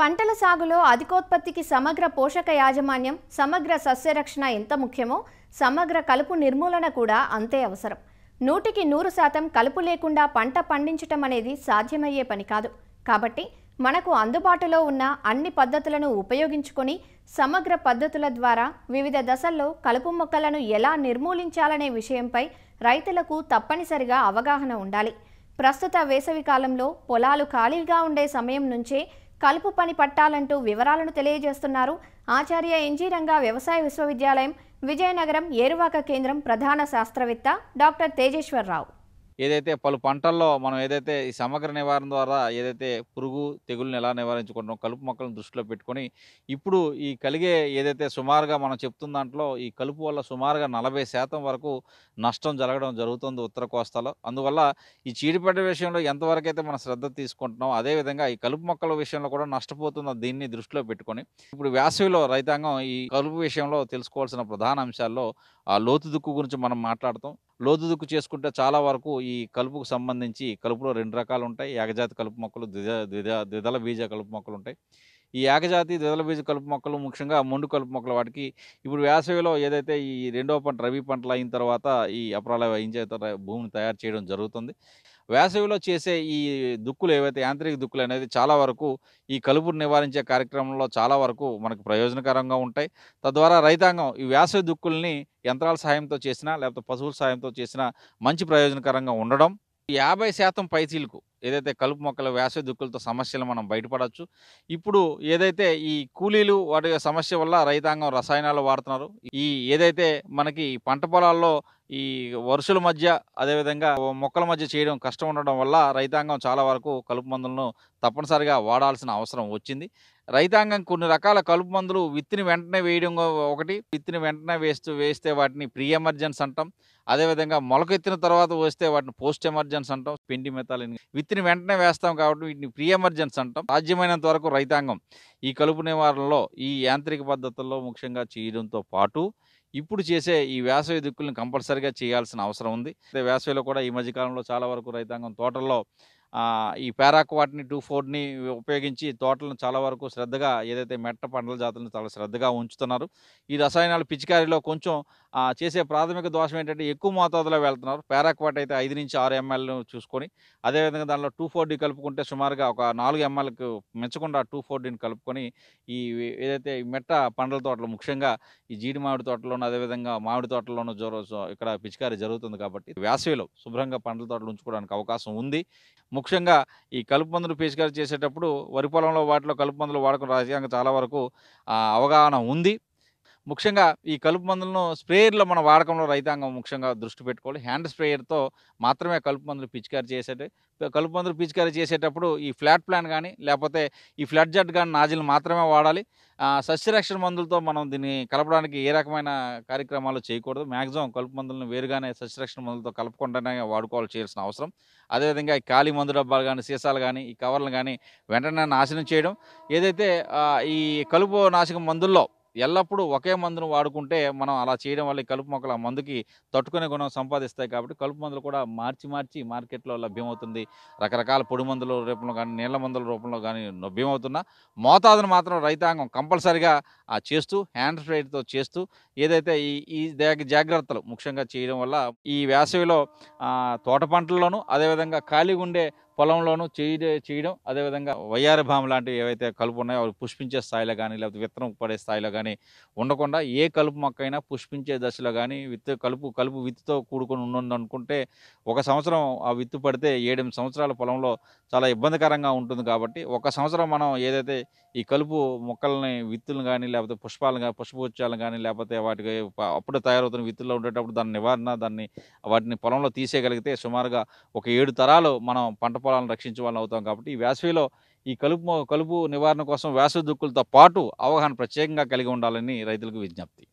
పంటల సాగులో అధికోత్పత్తికి సమగ్ర పోషక యాజమాన్యం సమగ్ర సస్యరక్షణ ఎంత ముఖ్యమో సమగ్ర కలుపు నిర్మూలన కూడా అంతే అవసరం నూటికి నూరు శాతం కలుపు లేకుండా పంట పండించటం అనేది సాధ్యమయ్యే పని కాదు కాబట్టి మనకు అందుబాటులో ఉన్న అన్ని పద్ధతులను ఉపయోగించుకొని సమగ్ర పద్ధతుల ద్వారా వివిధ దశల్లో కలుపు మొక్కలను ఎలా నిర్మూలించాలనే విషయంపై రైతులకు తప్పనిసరిగా అవగాహన ఉండాలి ప్రస్తుత వేసవి కాలంలో పొలాలు ఖాళీగా ఉండే సమయం నుంచే కలుపు పని పట్టాలంటూ వివరాలను తెలియజేస్తున్నారు ఆచార్య ఎన్జీరంగా వ్యవసాయ విశ్వవిద్యాలయం విజయనగరం ఏరువాక కేంద్రం ప్రధాన శాస్త్రవేత్త డాక్టర్ తేజేశ్వరరావు ఏదైతే పలు పంటల్లో మనం ఏదైతే ఈ సమగ్ర నివారణ ద్వారా ఏదైతే పురుగు తెగులను ఎలా నివారించుకుంటాం కలుపు మొక్కలను దృష్టిలో పెట్టుకొని ఇప్పుడు ఈ కలిగే ఏదైతే సుమారుగా మనం చెప్తున్న దాంట్లో ఈ కలుపు వల్ల సుమారుగా నలభై శాతం వరకు నష్టం జరగడం జరుగుతుంది ఉత్తర కోస్తాలో అందువల్ల ఈ చీడిపడ్డ విషయంలో ఎంతవరకు అయితే మనం శ్రద్ధ తీసుకుంటున్నాం అదేవిధంగా ఈ కలుపు మొక్కల విషయంలో కూడా నష్టపోతున్న దీన్ని దృష్టిలో పెట్టుకొని ఇప్పుడు వేసవిలో రైతాంగం ఈ కలుపు విషయంలో తెలుసుకోవాల్సిన ప్రధాన అంశాల్లో ఆ లోతు దుక్కు గురించి మనం మాట్లాడతాం లోదుదుకు చేసుకుంటే చాలా వరకు ఈ కలుపుకు సంబంధించి కలుపులో రెండు రకాలు ఉంటాయి ఏకజాతి కలుపు మొక్కలు ద్విద ద్విదల బీజ కలుపు మొక్కలు ఉంటాయి ఈ ఏకజాతి ద్విదల బీజ కలుపు మొక్కలు ముఖ్యంగా మొండు కలుపు మొక్కలు వాటికి ఇప్పుడు వేసవిలో ఏదైతే ఈ రెండవ పంట రబీ పంటలు అయిన తర్వాత ఈ అప్రాల వేయించే భూమిని తయారు చేయడం జరుగుతుంది వేసవిలో చేసే ఈ దుక్కులు ఏవైతే యాంత్రిక దుక్కులు అనేది చాలా వరకు ఈ కలుపును నివారించే కార్యక్రమంలో చాలా వరకు మనకు ప్రయోజనకరంగా ఉంటాయి తద్వారా రైతాంగం ఈ వేసవి దుక్కుల్ని యంత్రాల సాయంతో చేసినా లేకపోతే పశువుల సాయంతో చేసినా మంచి ప్రయోజనకరంగా ఉండడం యాభై శాతం పైచీలకు ఏదైతే కలుపు మొక్కల వేసవి దుక్కులతో సమస్యలు మనం బయటపడవచ్చు ఇప్పుడు ఏదైతే ఈ కూలీలు వాటి సమస్య వల్ల రైతాంగం రసాయనాలు వాడుతున్నారు ఈ ఏదైతే మనకి పంట పొలాల్లో ఈ వరుసల మధ్య అదేవిధంగా మొక్కల మధ్య చేయడం కష్టం ఉండడం వల్ల రైతాంగం చాలా వరకు కలుపు మందులను తప్పనిసరిగా వాడాల్సిన అవసరం వచ్చింది రైతాంగం కొన్ని రకాల కలుపు మందులు విత్తిని వెంటనే వేయడం ఒకటి విత్తిని వెంటనే వేస్తూ వేస్తే వాటిని ప్రీ ఎమర్జెన్స్ అంటాం అదేవిధంగా మొలకెత్తిన తర్వాత వేస్తే వాటిని పోస్ట్ ఎమర్జెన్స్ అంటాం పిండి మెతాలిన్ విత్ ఎత్తిని వెంటనే వేస్తాం కాబట్టి వీటిని ప్రీ ఎమర్జెన్సీ అంటాం సాధ్యమైనంత వరకు రైతాంగం ఈ కలుపు నివారణలో ఈ యాంత్రిక పద్ధతుల్లో ముఖ్యంగా చేయడంతో పాటు ఇప్పుడు చేసే ఈ వేసవి దిక్కులను కంపల్సరిగా చేయాల్సిన అవసరం ఉంది వేసవిలో కూడా ఈ మధ్యకాలంలో చాలా వరకు రైతాంగం తోటల్లో ఈ పారాక్వాట్ని టూ ఫోర్ని ఉపయోగించి తోటలను చాలా వరకు శ్రద్ధగా ఏదైతే మెట్ట పండ్ల జాతులను చాలా శ్రద్ధగా ఉంచుతున్నారు ఈ రసాయనాలు పిచికారిలో కొంచెం చేసే ప్రాథమిక దోషం ఏంటంటే ఎక్కువ మోతాదులో వెళ్తున్నారు పారాక్వాట్ అయితే ఐదు నుంచి ఆరు ఎంఎల్ను చూసుకొని అదేవిధంగా దానిలో టూ ఫోర్ కలుపుకుంటే సుమారుగా ఒక నాలుగు ఎంఎల్కు మెచ్చకుండా టూ ఫోర్ డిని కలుపుకొని ఈ ఏదైతే మెట్ట పండ్ల తోటలు ముఖ్యంగా ఈ జీడి మామిడి తోటలోనూ అదేవిధంగా మామిడి తోటలోనూ ఇక్కడ పిచికారి జరుగుతుంది కాబట్టి వేసవిలో శుభ్రంగా పండ్ల తోటలు ఉంచుకోవడానికి అవకాశం ఉంది ముఖ్యంగా ఈ కలుపు మందులు పిచికారీ చేసేటప్పుడు వరి పొలంలో వాటిలో కలుపు మందులు వాడకం రాజ్యాంగం చాలా వరకు అవగాహన ఉంది ముఖ్యంగా ఈ కలుపు మందులను స్ప్రేయర్లో మన వాడకంలో రైతాంగం ముఖ్యంగా దృష్టి పెట్టుకోవాలి హ్యాండ్ స్ప్రేయర్తో మాత్రమే కలుపు మందులు పిచికారీ చేసేట కలుపు మందులు పిచికారీ చేసేటప్పుడు ఈ ఫ్లాట్ ప్లాన్ కానీ లేకపోతే ఈ ఫ్లాట్ జట్ కానీ నాజిల్ మాత్రమే వాడాలి సస్యరక్షణ మందులతో మనం దీన్ని కలపడానికి ఏ రకమైన కార్యక్రమాలు చేయకూడదు మ్యాక్సిమం కలుపు మందులను వేరుగానే సస్యరక్షణ మందులతో కలపకుండానే వాడుకోవాలి చేయాల్సిన అవసరం అదేవిధంగా ఈ ఖాళీ మందు డబ్బాలు కానీ సీసాలు కానీ ఈ కవర్లు కానీ వెంటనే నాశనం చేయడం ఏదైతే ఈ కలుపు నాశక మందుల్లో ఎల్లప్పుడూ ఒకే మందును వాడుకుంటే మనం అలా చేయడం వల్ల కలుపు మొక్కలు ఆ మందుకి తట్టుకునే గుణం సంపాదిస్తాయి కాబట్టి కలుపు మందులు కూడా మార్చి మార్చి మార్కెట్లో లభ్యమవుతుంది రకరకాల పొడి మందుల రూపంలో కానీ నీళ్ల మందుల రూపంలో కానీ లభ్యమవుతున్న మోతాదును మాత్రం రైతాంగం కంపల్సరిగా ఆ చేస్తూ హ్యాండ్ స్ప్రేడ్తో చేస్తూ ఏదైతే ఈ ఈ జాగ్రత్తలు ముఖ్యంగా చేయడం వల్ల ఈ వేసవిలో తోట పంటల్లోనూ అదేవిధంగా ఖాళీగా ఉండే పొలంలోనూ చేయి చేయడం అదేవిధంగా వయ్యార భామ లాంటివి ఏవైతే కలుపు ఉన్నాయో అవి పుష్పించే స్థాయిలో కానీ లేకపోతే విత్తనం పడే స్థాయిలో కానీ ఉండకుండా ఏ కలుపు మొక్క అయినా పుష్పించే దశలో కానీ విత్తు కలుపు కలుపు విత్తుతో కూడుకొని ఉండదనుకుంటే ఒక సంవత్సరం ఆ విత్తు పడితే ఏడెనిమిది సంవత్సరాల పొలంలో చాలా ఇబ్బందికరంగా ఉంటుంది కాబట్టి ఒక సంవత్సరం మనం ఏదైతే ఈ కలుపు మొక్కల్ని విత్తులను కానీ లేకపోతే పుష్పాలను కానీ పుష్పగుచ్చాలను కానీ లేకపోతే వాటికి అప్పుడు తయారవుతున్న విత్తుల్లో ఉండేటప్పుడు దాని నివారణ దాన్ని వాటిని పొలంలో తీసేయగలిగితే సుమారుగా ఒక ఏడు తరాలు మనం పంట పొలాలను రక్షించే వాళ్ళని అవుతాం కాబట్టి ఈ వేసవిలో ఈ కలుపు కలుపు నివారణ కోసం వేసవి దుక్కులతో పాటు అవగాహన ప్రత్యేకంగా కలిగి ఉండాలని రైతులకు విజ్ఞప్తి